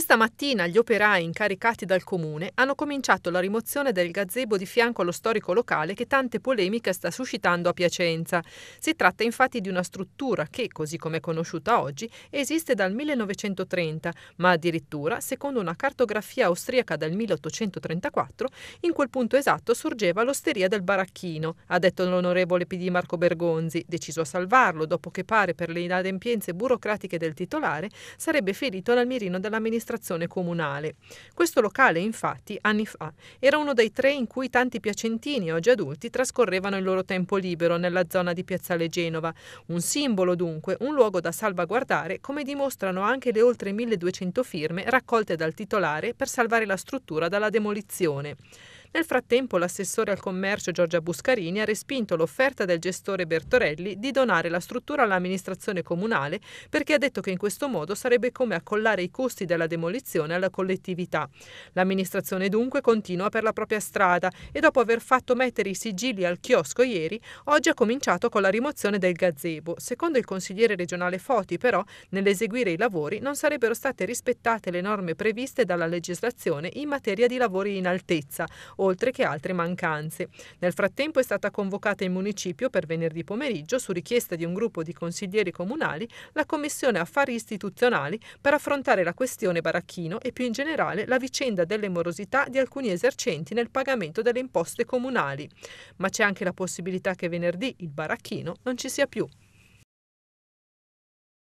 Questa mattina gli operai incaricati dal comune hanno cominciato la rimozione del gazebo di fianco allo storico locale che tante polemiche sta suscitando a Piacenza. Si tratta infatti di una struttura che, così come è conosciuta oggi, esiste dal 1930, ma addirittura, secondo una cartografia austriaca del 1834, in quel punto esatto sorgeva l'osteria del Baracchino, ha detto l'onorevole PD Marco Bergonzi, deciso a salvarlo dopo che pare per le inadempienze burocratiche del titolare sarebbe ferito all'almirino dell'amministrazione amministrazione comunale. Questo locale, infatti, anni fa era uno dei tre in cui tanti piacentini, oggi adulti, trascorrevano il loro tempo libero nella zona di Piazzale Genova. Un simbolo, dunque, un luogo da salvaguardare, come dimostrano anche le oltre 1200 firme raccolte dal titolare per salvare la struttura dalla demolizione. Nel frattempo l'assessore al commercio Giorgia Buscarini ha respinto l'offerta del gestore Bertorelli di donare la struttura all'amministrazione comunale perché ha detto che in questo modo sarebbe come accollare i costi della demolizione alla collettività. L'amministrazione dunque continua per la propria strada e dopo aver fatto mettere i sigilli al chiosco ieri, oggi ha cominciato con la rimozione del gazebo. Secondo il consigliere regionale Foti però, nell'eseguire i lavori non sarebbero state rispettate le norme previste dalla legislazione in materia di lavori in altezza, oltre che altre mancanze. Nel frattempo è stata convocata in municipio per venerdì pomeriggio, su richiesta di un gruppo di consiglieri comunali, la Commissione Affari Istituzionali per affrontare la questione Baracchino e più in generale la vicenda delle morosità di alcuni esercenti nel pagamento delle imposte comunali. Ma c'è anche la possibilità che venerdì il Baracchino non ci sia più.